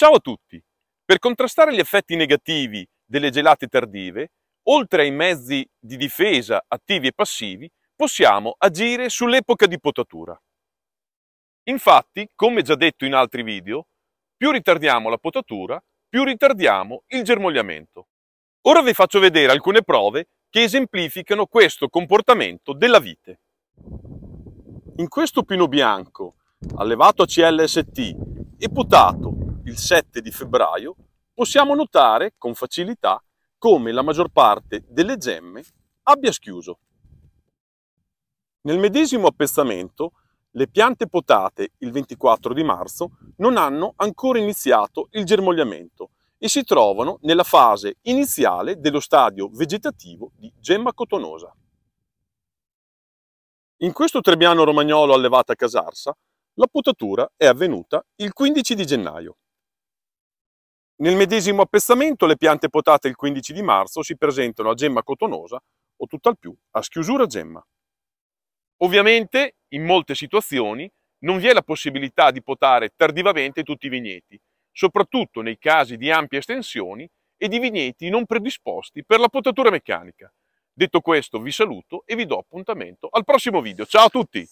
Ciao a tutti! Per contrastare gli effetti negativi delle gelate tardive, oltre ai mezzi di difesa attivi e passivi, possiamo agire sull'epoca di potatura. Infatti, come già detto in altri video, più ritardiamo la potatura, più ritardiamo il germogliamento. Ora vi faccio vedere alcune prove che esemplificano questo comportamento della vite. In questo pino bianco, allevato a CLST e potato il 7 di febbraio, possiamo notare con facilità come la maggior parte delle gemme abbia schiuso. Nel medesimo appezzamento, le piante potate il 24 di marzo non hanno ancora iniziato il germogliamento e si trovano nella fase iniziale dello stadio vegetativo di gemma cotonosa. In questo trebbiano romagnolo allevato a Casarsa, la potatura è avvenuta il 15 di gennaio. Nel medesimo appestamento le piante potate il 15 di marzo si presentano a gemma cotonosa o tutt'al più a schiusura gemma. Ovviamente in molte situazioni non vi è la possibilità di potare tardivamente tutti i vigneti, soprattutto nei casi di ampie estensioni e di vigneti non predisposti per la potatura meccanica. Detto questo vi saluto e vi do appuntamento al prossimo video. Ciao a tutti!